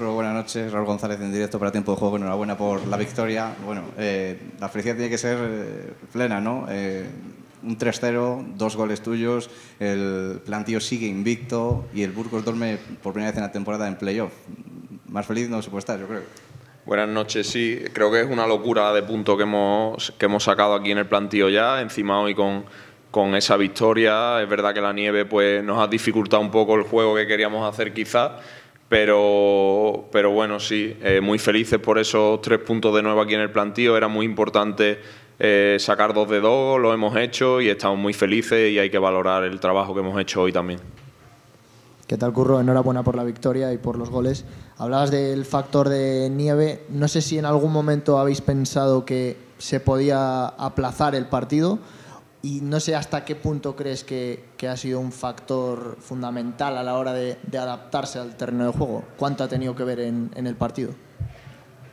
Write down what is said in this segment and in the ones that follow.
buenas noches. Raúl González en directo para Tiempo de Juego. Enhorabuena por la victoria. Bueno, eh, la felicidad tiene que ser eh, plena, ¿no? Eh, un 3-0, dos goles tuyos, el plantío sigue invicto y el Burgos duerme por primera vez en la temporada en playoff. Más feliz no se puede estar, yo creo. Buenas noches, sí. Creo que es una locura de punto que hemos, que hemos sacado aquí en el plantío ya, encima hoy con, con esa victoria. Es verdad que la nieve pues, nos ha dificultado un poco el juego que queríamos hacer quizás pero, pero bueno, sí, eh, muy felices por esos tres puntos de nuevo aquí en el plantío. Era muy importante eh, sacar dos de dos, lo hemos hecho y estamos muy felices y hay que valorar el trabajo que hemos hecho hoy también. ¿Qué tal, Curro? Enhorabuena por la victoria y por los goles. Hablabas del factor de nieve. No sé si en algún momento habéis pensado que se podía aplazar el partido y no sé hasta qué punto crees que, ha sido un factor fundamental a la hora de, adaptarse al terreno de juego. ¿Cuánto ha tenido que ver en, el partido?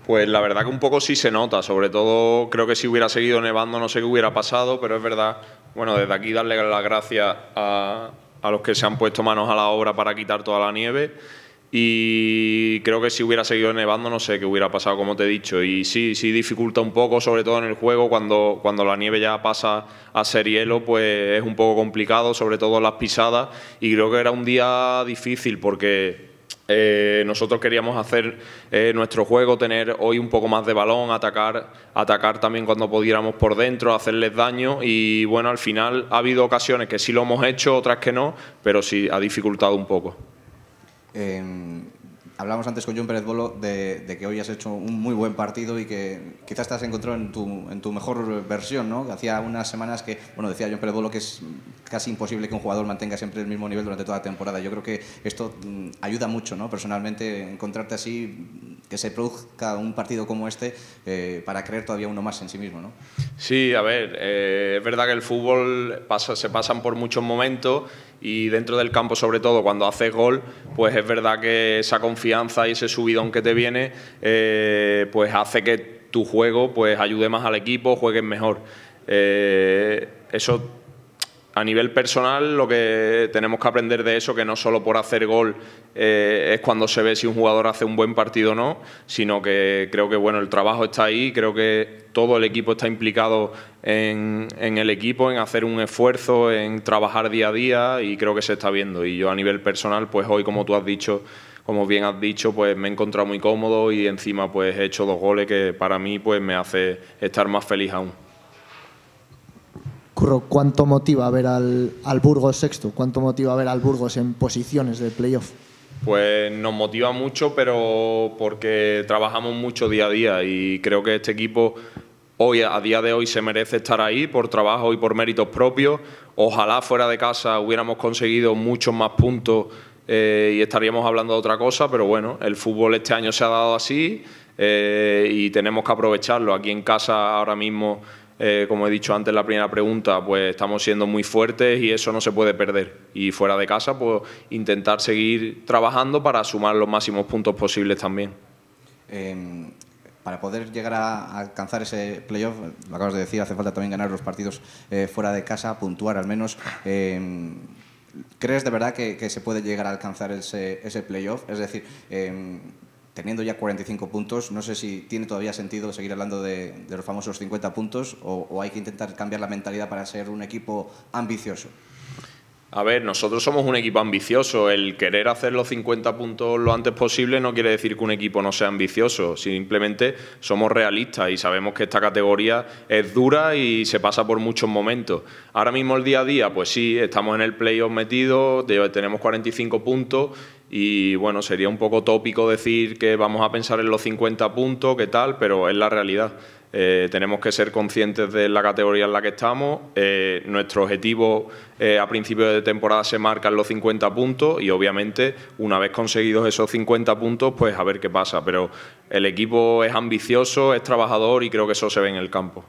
Pues la verdad que un poco sí se nota, sobre todo creo que si hubiera seguido nevando no sé qué hubiera pasado, pero es verdad, bueno, desde aquí darle las gracias a, a los que se han puesto manos a la obra para quitar toda la nieve y creo que si hubiera seguido nevando, no sé qué hubiera pasado, como te he dicho. Y sí, sí dificulta un poco, sobre todo en el juego, cuando, la nieve ya pasa a ser hielo, pues es un poco complicado, sobre todo las pisadas. Y creo que era un día difícil porque eh, nosotros queríamos hacer eh, nuestro juego, tener hoy un poco más de balón, atacar, atacar también cuando pudiéramos por dentro, hacerles daño y bueno, al final ha habido ocasiones que sí lo hemos hecho, otras que no, pero sí ha dificultado un poco. Eh, em, hablábamos antes con John Pérez Bolo de, que hoy has hecho un muy buen partido y que quizás te has encontrado en tu, mejor versión, ¿no? hacía unas semanas que, bueno, decía John Pérez Bolo que es casi imposible que un jugador mantenga siempre el mismo nivel durante toda la temporada. Yo creo que esto mm, ayuda mucho, ¿no? Personalmente, encontrarte así que se produzca un partido como este eh, para creer todavía uno más en sí mismo. ¿no? Sí, a ver, eh, es verdad que el fútbol pasa, se pasan por muchos momentos y dentro del campo, sobre todo cuando haces gol, pues es verdad que esa confianza y ese subidón que te viene, eh, pues hace que tu juego pues ayude más al equipo, juegues mejor. eso a nivel personal lo que tenemos que aprender de eso, que no solo por hacer gol eh, es cuando se ve si un jugador hace un buen partido o no, sino que creo que bueno, el trabajo está ahí, creo que todo el equipo está implicado en, en, el equipo, en hacer un esfuerzo, en trabajar día a día y creo que se está viendo. Y yo a nivel personal, pues hoy como tú has dicho, como bien has dicho, pues me he encontrado muy cómodo y encima pues he hecho dos goles que para mí pues me hace estar más feliz aún. ¿cuánto motiva ver al, Burgos sexto? ¿Cuánto motiva ver al Burgos en posiciones de playoff? Pues nos motiva mucho, pero porque trabajamos mucho día a día y creo que este equipo hoy, a día de hoy, se merece estar ahí por trabajo y por méritos propios. Ojalá fuera de casa hubiéramos conseguido muchos más puntos eh, y estaríamos hablando de otra cosa, pero bueno, el fútbol este año se ha dado así eh, y tenemos que aprovecharlo. Aquí en casa ahora mismo eh, como he dicho antes en la primera pregunta, pues estamos siendo muy fuertes y eso no se puede perder. Y fuera de casa, pues intentar seguir trabajando para sumar los máximos puntos posibles también. Em, para poder llegar a alcanzar ese playoff, lo acabas de decir, hace falta también ganar los partidos eh, fuera de casa, puntuar al menos. Em, ¿Crees de verdad que, se puede llegar a alcanzar ese, ese playoff? Es decir, em, teniendo ya 45 puntos, no sé si tiene todavía sentido seguir hablando de, los famosos 50 puntos o, o, hay que intentar cambiar la mentalidad para ser un equipo ambicioso. A ver, nosotros somos un equipo ambicioso. El querer hacer los 50 puntos lo antes posible no quiere decir que un equipo no sea ambicioso. Simplemente somos realistas y sabemos que esta categoría es dura y se pasa por muchos momentos. Ahora mismo el día a día, pues sí, estamos en el playoff metido, tenemos 45 puntos y bueno, sería un poco tópico decir que vamos a pensar en los 50 puntos, que tal, pero es la realidad. Eh, tenemos que ser conscientes de la categoría en la que estamos. Eh, nuestro objetivo eh, a principio de temporada se marca en los 50 puntos y obviamente una vez conseguidos esos 50 puntos, pues a ver qué pasa. Pero el equipo es ambicioso, es trabajador y creo que eso se ve en el campo.